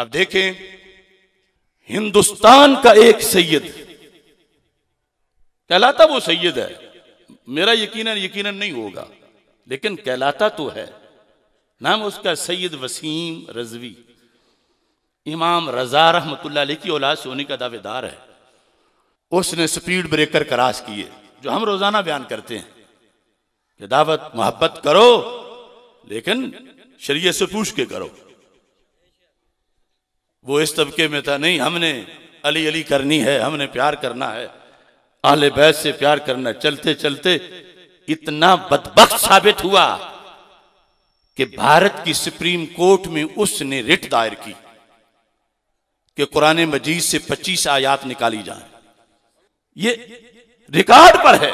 अब देखें हिंदुस्तान का एक सैयद कहलाता वो सैयद है मेरा यकीनन यकीनन नहीं होगा लेकिन कहलाता तो है नाम उसका सैयद वसीम रजवी इमाम रजा रहमत की औलाद सोने का दावेदार है उसने स्पीड ब्रेकर क्रास किए जो हम रोजाना बयान करते हैं कि दावत मोहब्बत करो लेकिन शरीय से पूछ के करो वो इस तबके में था नहीं हमने अली अली करनी है हमने प्यार करना है आले बैस से प्यार करना चलते चलते इतना बदबक साबित हुआ कि भारत की सुप्रीम कोर्ट में उसने रिट दायर की कि कुरान मजीद से 25 आयात निकाली जाए ये रिकॉर्ड पर है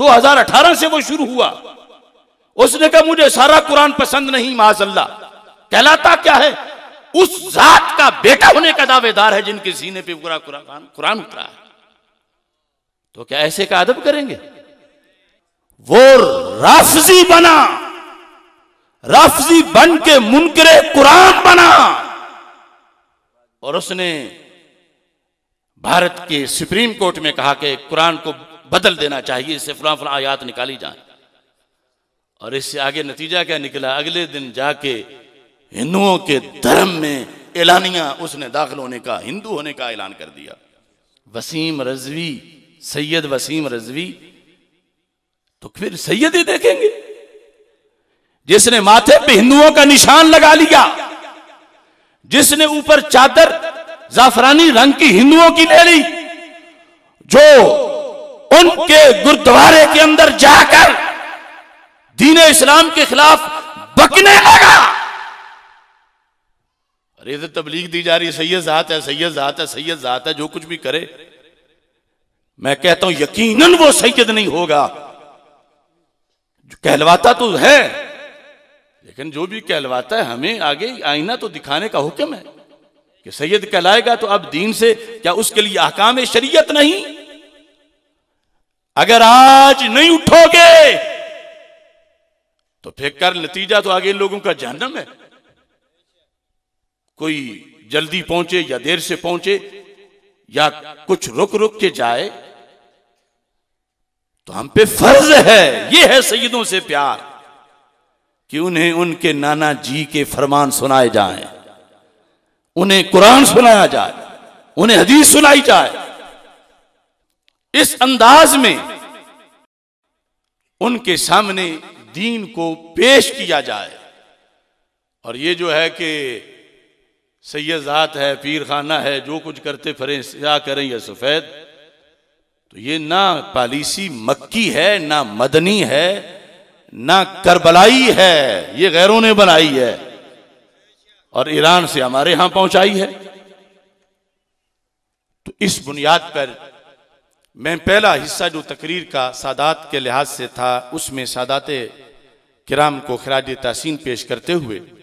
2018 से वो शुरू हुआ उसने कहा मुझे सारा कुरान पसंद नहीं माजल्ला कहलाता क्या है उस जात का बेटा होने का दावेदार है जिनके सीने पे पूरा कुरान कुरान उतरा है तो क्या ऐसे का अदब करेंगे वो राफजी बना राफजी बन के मुनकरे कुरान बना और उसने भारत के सुप्रीम कोर्ट में कहा कि कुरान को बदल देना चाहिए इससे फला फला आयात निकाली जाए और इससे आगे नतीजा क्या निकला अगले दिन जाके हिंदुओं के धर्म में एलानिया उसने दाखिल होने का हिंदू होने का ऐलान कर दिया वसीम रजवी सैयद वसीम रजवी तो फिर सैयद ही देखेंगे जिसने माथे पे हिंदुओं का निशान लगा लिया जिसने ऊपर चादर जाफरानी रंग की हिंदुओं की ले ली जो उनके गुरुद्वारे के अंदर जाकर दीन इस्लाम के खिलाफ बकने लगा रेत तो तबलीग दी जा रही है सैयद ज़ात है सैयद ज़ात है सैयद ज़ात है जो कुछ भी करे मैं कहता हूं यकीनन वो सैयद नहीं होगा कहलवाता तो है लेकिन जो भी कहलवाता है हमें आगे आईना तो दिखाने का हुक्म है कि सैयद कहलाएगा तो अब दीन से क्या उसके लिए है शरीयत नहीं अगर आज नहीं उठोगे तो फिर कर नतीजा तो आगे लोगों का जहनम है कोई जल्दी पहुंचे या देर से पहुंचे या कुछ रुक रुक के जाए तो हम पे फर्ज है ये है सईदों से प्यार कि उन्हें उनके नाना जी के फरमान सुनाए जाएं, उन्हें कुरान सुनाया जाए उन्हें हदीस सुनाई जाए इस अंदाज में उनके सामने दीन को पेश किया जाए और ये जो है कि सैयदात है पीर खाना है जो कुछ करते फरें या करें या सफ़ेद तो ये ना पॉलिसी मक्की है ना मदनी है ना करबलाई है ये गैरों ने बनाई है और ईरान से हमारे यहां पहुंचाई है तो इस बुनियाद पर मैं पहला हिस्सा जो तकरीर का सादात के लिहाज से था उसमें सादात किराम को खराज तहसीन पेश करते हुए